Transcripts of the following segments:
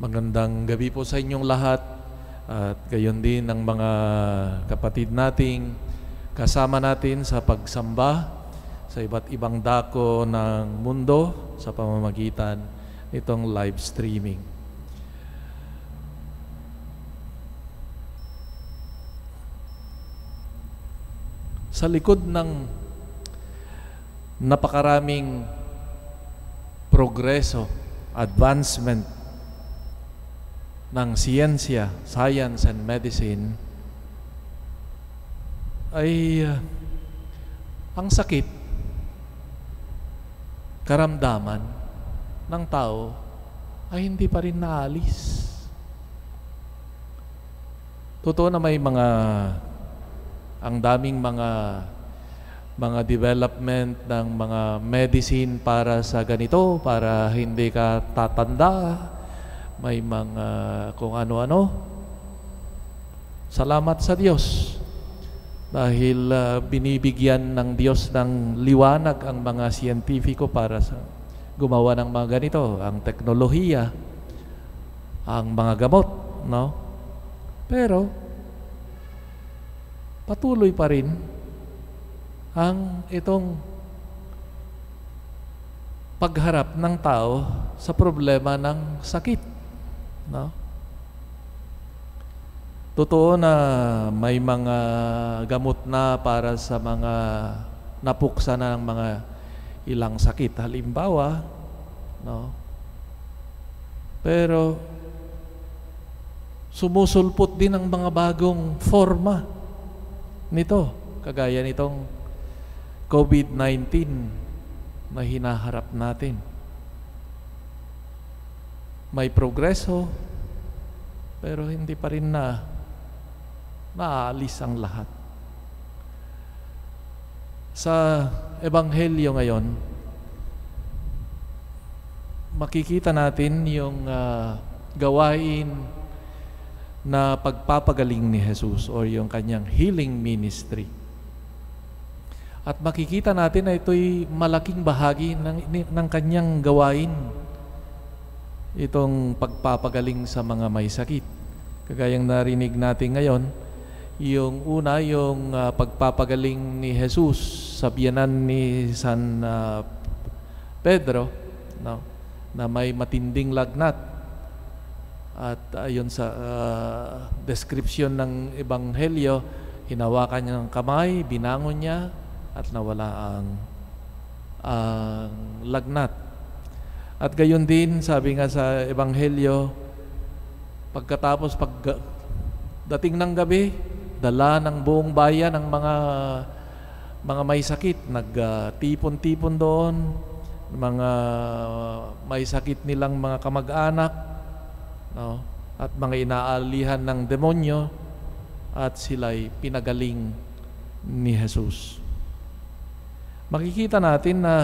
Magandang gabi po sa inyong lahat at gayon din ng mga kapatid nating kasama natin sa pagsamba sa iba't ibang dako ng mundo sa pamamagitan itong live streaming. Sa likod ng napakaraming progreso, advancement ng siyensya, science and medicine, ay uh, ang sakit, karamdaman ng tao ay hindi pa rin naalis. Totoo na may mga ang daming mga mga development ng mga medicine para sa ganito, para hindi ka tatanda, may mga kung ano-ano. Salamat sa Diyos dahil uh, binibigyan ng Diyos ng liwanag ang mga siyentipiko para sa gumawa ng mga ganito, ang teknolohiya, ang mga gamot, no? Pero patuloy pa rin ang itong pagharap ng tao sa problema ng sakit. No? Totoo na may mga gamot na para sa mga napuksa na ng mga ilang sakit. Halimbawa, no? Pero sumusulpot din ang mga bagong forma nito. Kagaya nitong COVID-19 na hinaharap natin may progreso, pero hindi pa rin na naalis ang lahat. Sa Ebanghelyo ngayon, makikita natin yung uh, gawain na pagpapagaling ni Jesus or yung kanyang healing ministry. At makikita natin na ito'y malaking bahagi ng, ng kanyang gawain itong pagpapagaling sa mga may sakit. Kagayang narinig natin ngayon, yung una, yung uh, pagpapagaling ni Jesus sa biyanan ni San uh, Pedro no, na may matinding lagnat. At ayon uh, sa uh, description ng Ebanghelyo, hinawakan niya ng kamay, binangon niya, at nawala ang uh, lagnat. At gayon din, sabi nga sa Ebanghelyo, pagkatapos pag dating ng gabi, dala ng buong bayan ang mga mga may sakit, nagtipon-tipon doon, mga may sakit nilang mga kamag-anak, no? at mga inaalihan ng demonyo, at sila'y pinagaling ni Jesus. Makikita natin na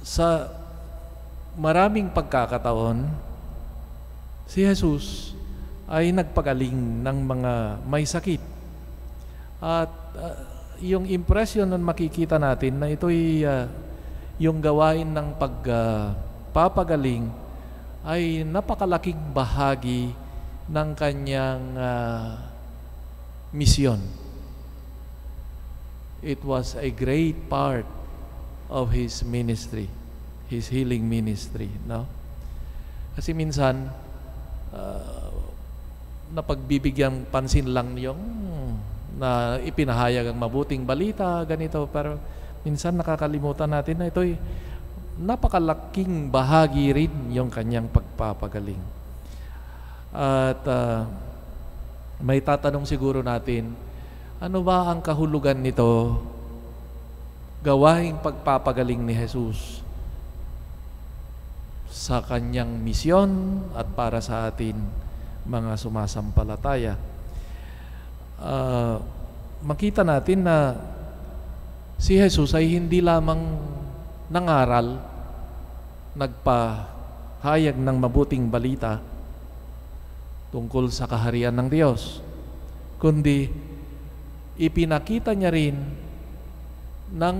sa maraming pagkakataon, si Jesus ay nagpagaling ng mga may sakit. At uh, yung impression nun makikita natin na ito'y uh, yung gawain ng pagpapagaling uh, ay napakalaking bahagi ng kanyang uh, misyon. It was a great part of His ministry, His healing ministry. No? Kasi minsan, uh, napagbibigyan pansin lang yung na ipinahayag ang mabuting balita, ganito. Pero minsan nakakalimutan natin na ito'y napakalaking bahagi rin yung kanyang pagpapagaling. At uh, may tatanong siguro natin, ano ba ang kahulugan nito gawain pagpapagaling ni Jesus sa kanyang misyon at para sa atin mga sumasampalataya. Uh, makita natin na si Jesus ay hindi lamang nangaral, nagpahayag ng mabuting balita tungkol sa kaharian ng Diyos, kundi ipinakita niya rin ng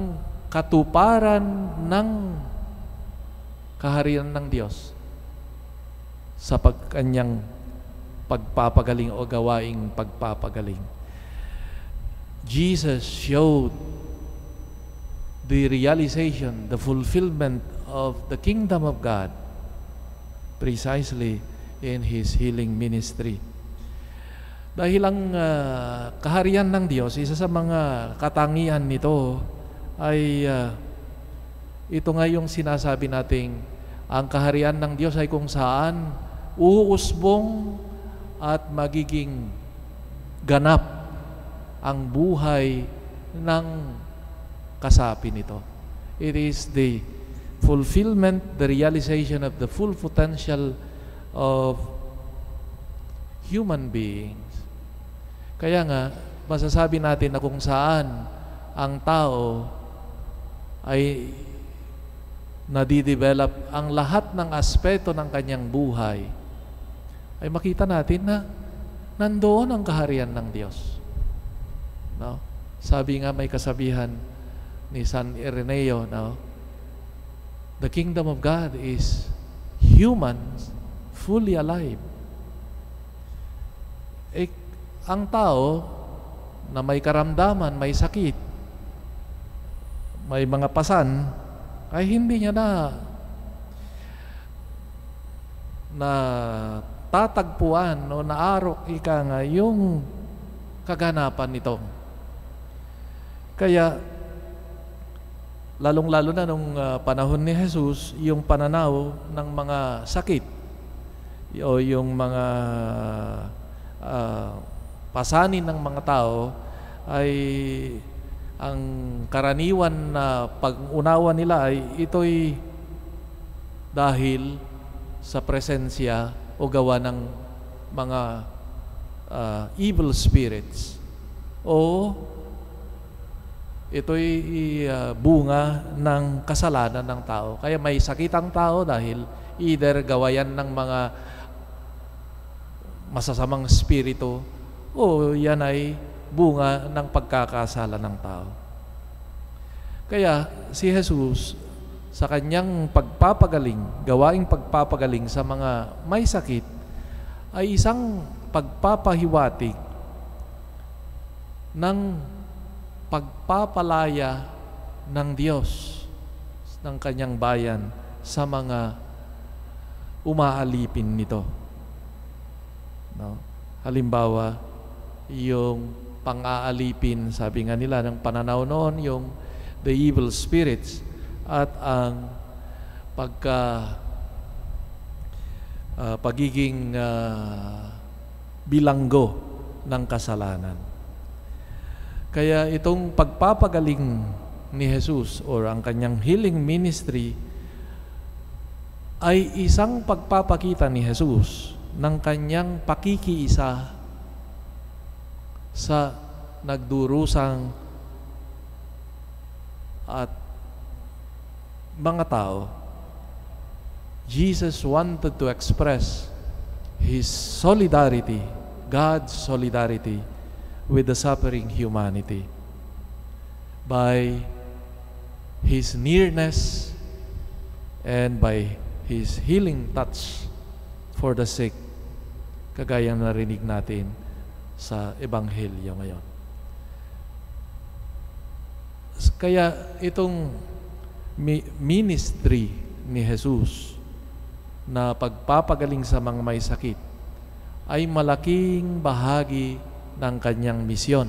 katuparan ng kaharian ng Diyos sa pagkanyang pagpapagaling o gawaing pagpapagaling. Jesus showed the realization, the fulfillment of the kingdom of God precisely in His healing ministry. Dahil ang uh, kaharian ng Diyos, isa sa mga katangian nito ay uh, ito nga yung sinasabi nating ang kaharian ng Diyos ay kung saan uusbong at magiging ganap ang buhay ng kasapi nito. It is the fulfillment, the realization of the full potential of human beings. Kaya nga, masasabi natin na kung saan ang tao ay nadidevelop ang lahat ng aspeto ng kanyang buhay, ay makita natin na nandoon ang kaharian ng Diyos. No? Sabi nga may kasabihan ni San Ireneo, no? The kingdom of God is humans fully alive. Eh, ang tao na may karamdaman, may sakit, may mga pasan, ay hindi niya na na tatagpuan o naarok ika nga yung kaganapan nito. Kaya lalong-lalo na nung ah, panahon ni Jesus, yung pananaw ng mga sakit o yung mga uh, pasanin ng mga tao ay ang karaniwan na pag-unawa nila ay ito'y dahil sa presensya o gawa ng mga uh, evil spirits o ito'y uh, bunga ng kasalanan ng tao. Kaya may sakit ang tao dahil either gawayan ng mga masasamang spirito o yan ay bunga ng pagkakasala ng tao. Kaya si Jesus sa kanyang pagpapagaling, gawaing pagpapagaling sa mga may sakit, ay isang pagpapahiwatig ng pagpapalaya ng Diyos ng kanyang bayan sa mga umaalipin nito. No? Halimbawa, yung pang-aalipin, sabi nga nila ng pananaw noon, yung the evil spirits at ang pagka uh, pagiging uh, bilanggo ng kasalanan. Kaya itong pagpapagaling ni Jesus or ang kanyang healing ministry ay isang pagpapakita ni Jesus ng kanyang pakikiisa sa nagdurusang at mga tao, Jesus wanted to express His solidarity, God's solidarity with the suffering humanity by His nearness and by His healing touch for the sick, kagaya narinig natin sa Ebanghelyo ngayon. Kaya itong ministry ni Jesus na pagpapagaling sa mga may sakit ay malaking bahagi ng kanyang misyon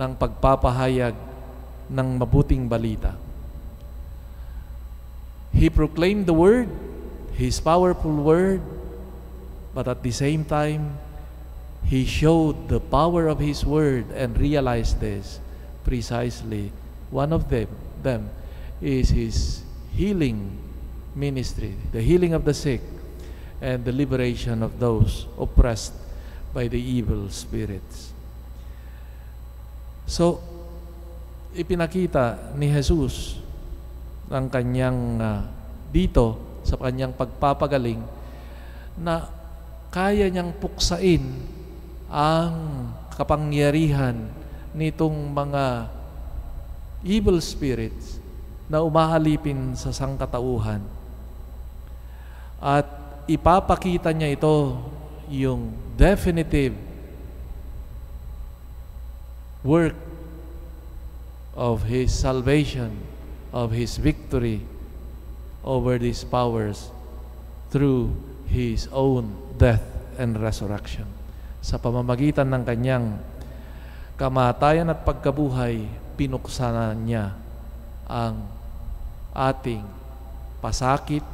ng pagpapahayag ng mabuting balita. He proclaimed the word, His powerful word, but at the same time, He showed the power of his word and realized this precisely. One of them, them is his healing ministry, the healing of the sick and the liberation of those oppressed by the evil spirits. So, ipinakita ni Jesus ang kanyang uh, dito sa kanyang pagpapagaling na kaya niyang puksain ang kapangyarihan nitong mga evil spirits na umahalipin sa sangkatauhan. At ipapakita niya ito yung definitive work of His salvation, of His victory over these powers through His own death and resurrection sa pamamagitan ng kanyang kamatayan at pagkabuhay, pinuksanan niya ang ating pasakit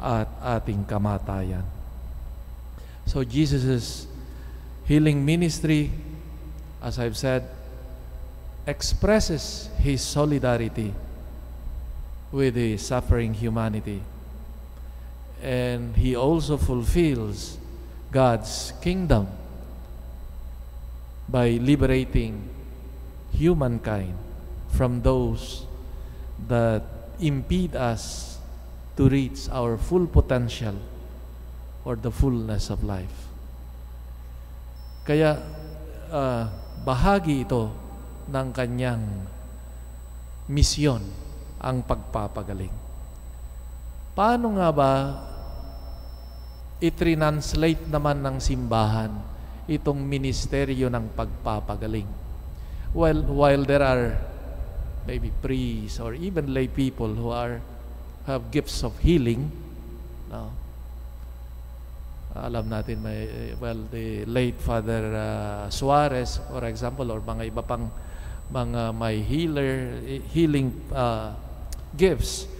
at ating kamatayan. So Jesus' healing ministry, as I've said, expresses His solidarity with the suffering humanity. And He also fulfills God's kingdom by liberating humankind from those that impede us to reach our full potential or the fullness of life. Kaya uh, bahagi ito ng kanyang misyon ang pagpapagaling. Paano nga ba itrinanslate naman ng simbahan itong ministeryo ng pagpapagaling. Well, while there are maybe priests or even lay people who are have gifts of healing, no, alam natin may well the late Father uh, Suarez for example or mga iba pang mga may healer healing uh, gifts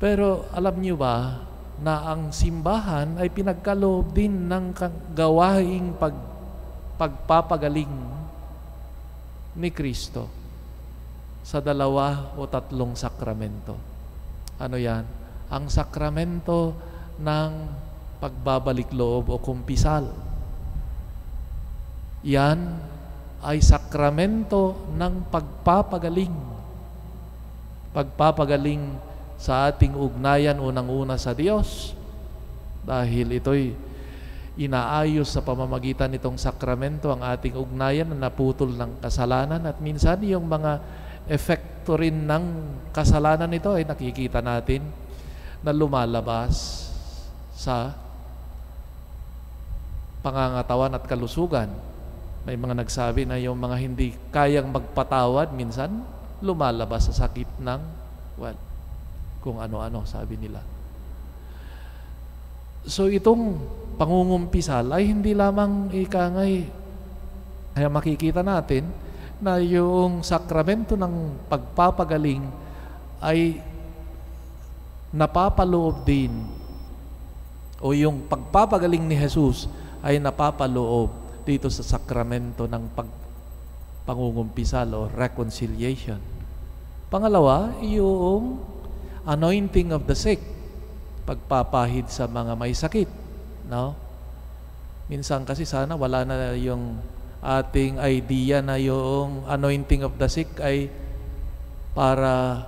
pero alam niyo ba na ang simbahan ay pinagkaloob din ng gawaing pag, pagpapagaling ni Kristo sa dalawa o tatlong sakramento. Ano yan? Ang sakramento ng pagbabalik loob o kumpisal. Yan ay sakramento ng pagpapagaling. Pagpapagaling sa ating ugnayan unang-una sa Diyos dahil ito'y inaayos sa pamamagitan nitong sakramento ang ating ugnayan na naputol ng kasalanan at minsan yung mga epekto rin ng kasalanan nito ay nakikita natin na lumalabas sa pangangatawan at kalusugan. May mga nagsabi na yung mga hindi kayang magpatawad minsan lumalabas sa sakit ng well, kung ano-ano sabi nila. So itong pangungumpisal ay hindi lamang ikangay eh. kaya makikita natin na yung sakramento ng pagpapagaling ay napapaloob din o yung pagpapagaling ni Jesus ay napapaloob dito sa sakramento ng pag pangungumpisal o reconciliation. Pangalawa, yung anointing of the sick, pagpapahid sa mga may sakit. No? Minsan kasi sana wala na yung ating idea na yung anointing of the sick ay para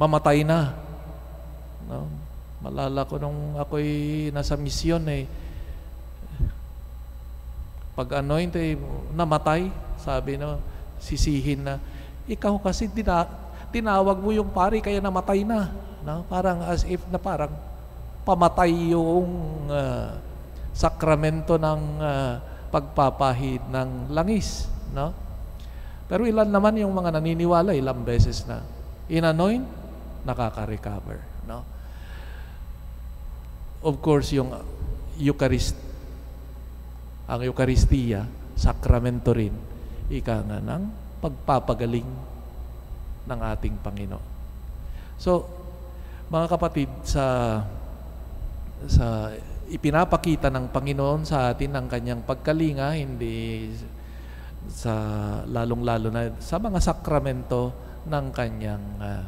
mamatay na. No? Malala ko nung ako'y nasa misyon eh, pag anoint eh, namatay, sabi no, sisihin na. Ikaw kasi tina, tinawag mo yung pari kaya namatay na. No? Parang as if na parang pamatay yung uh, sakramento ng uh, pagpapahid ng langis. No? Pero ilan naman yung mga naniniwala ilang beses na inanoint, nakaka-recover. No? Of course, yung Eucharist, ang Eucharistia, sakramento rin, ika nga ng pagpapagaling ng ating Panginoon. So, mga kapatid, sa, sa ipinapakita ng Panginoon sa atin ang kanyang pagkalinga, hindi sa lalong-lalo na sa mga sakramento ng kanyang uh,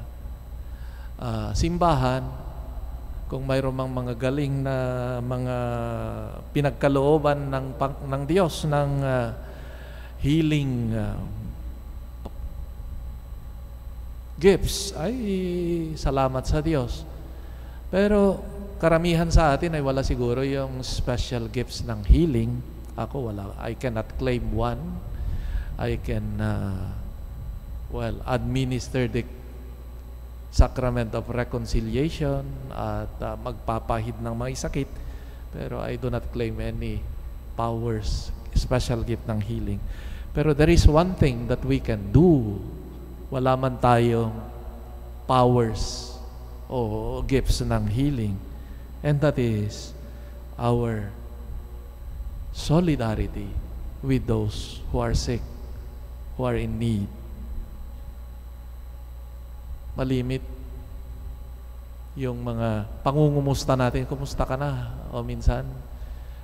uh, simbahan, kung mayroong mang mga galing na mga pinagkalooban ng, ng Diyos ng uh, healing uh, gifts. Ay, salamat sa Diyos. Pero karamihan sa atin ay wala siguro yung special gifts ng healing. Ako wala. I cannot claim one. I can, uh, well, administer the sacrament of reconciliation at uh, magpapahid ng may sakit. Pero I do not claim any powers, special gift ng healing. Pero there is one thing that we can do wala man tayong powers o gifts ng healing. And that is our solidarity with those who are sick, who are in need. Malimit yung mga pangungumusta natin, kumusta ka na? O minsan,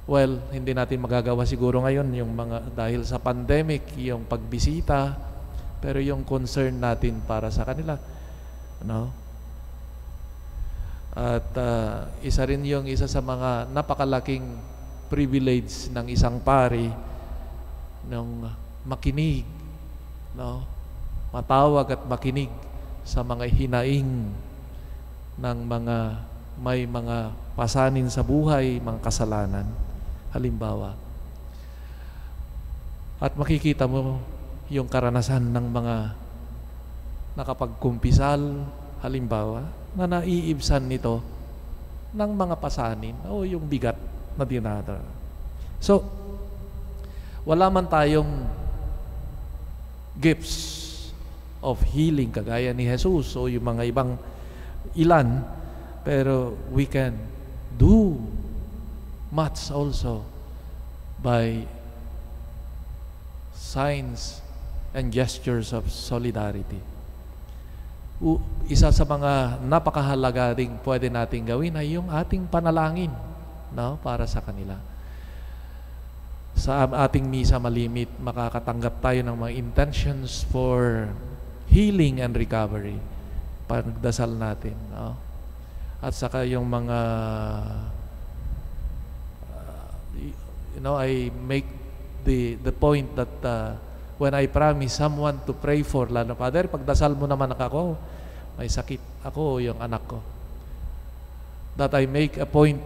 well, hindi natin magagawa siguro ngayon yung mga dahil sa pandemic, yung pagbisita, pero yung concern natin para sa kanila. No? At uh, isa rin yung isa sa mga napakalaking privilege ng isang pari ng makinig, no? matawag at makinig sa mga hinaing ng mga may mga pasanin sa buhay, mga kasalanan. Halimbawa, at makikita mo yung karanasan ng mga nakapagkumpisal, halimbawa, na naiibsan nito ng mga pasanin o yung bigat na dinadala. So, wala man tayong gifts of healing kagaya ni Jesus o yung mga ibang ilan, pero we can do much also by signs and gestures of solidarity. isa sa mga napakahalaga ding pwede nating gawin ay yung ating panalangin no, para sa kanila. Sa ating misa malimit, makakatanggap tayo ng mga intentions for healing and recovery. Pagdasal natin. No? At saka yung mga uh, you know, I make the the point that uh, when I promise someone to pray for, lalo, Father, pagdasal mo naman ako, may sakit ako yung anak ko. That I make a point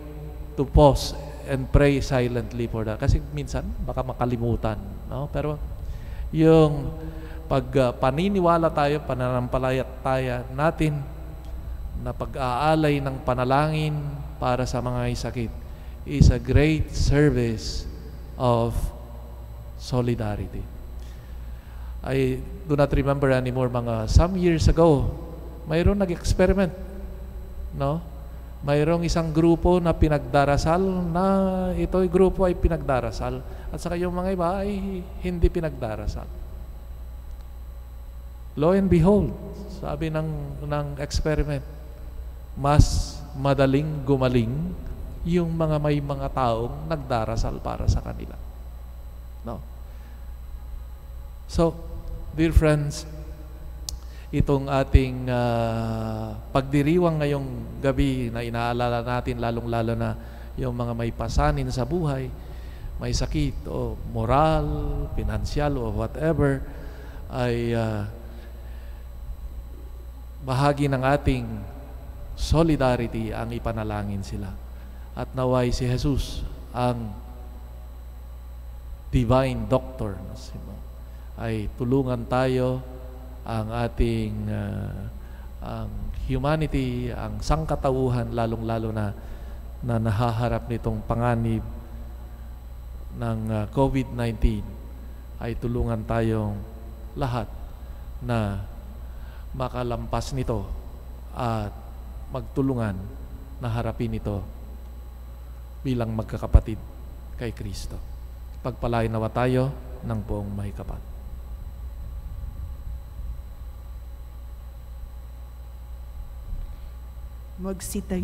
to pause and pray silently for that. Kasi minsan, baka makalimutan. No? Pero yung pagpaniniwala uh, tayo, pananampalayat tayo natin na pag-aalay ng panalangin para sa mga sakit is a great service of solidarity. I do not remember anymore mga some years ago, mayroong nag-experiment. No? Mayroong isang grupo na pinagdarasal na ito'y grupo ay pinagdarasal at saka yung mga iba ay hindi pinagdarasal. Lo and behold, sabi ng, ng experiment, mas madaling gumaling yung mga may mga taong nagdarasal para sa kanila. No? So, Dear friends, itong ating uh, pagdiriwang ngayong gabi na inaalala natin lalong-lalo na yung mga may pasanin sa buhay, may sakit o moral, pinansyal o whatever, ay uh, bahagi ng ating solidarity ang ipanalangin sila. At naway si Jesus ang divine doctor, si ay tulungan tayo ang ating uh, ang humanity, ang sangkatauhan lalong-lalo na na nahaharap nitong panganib ng uh, ah, COVID-19 ay tulungan tayong lahat na makalampas nito at magtulungan na harapin ito bilang magkakapatid kay Kristo. Pagpalain nawa tayo ng buong mahikapat. magsitayo.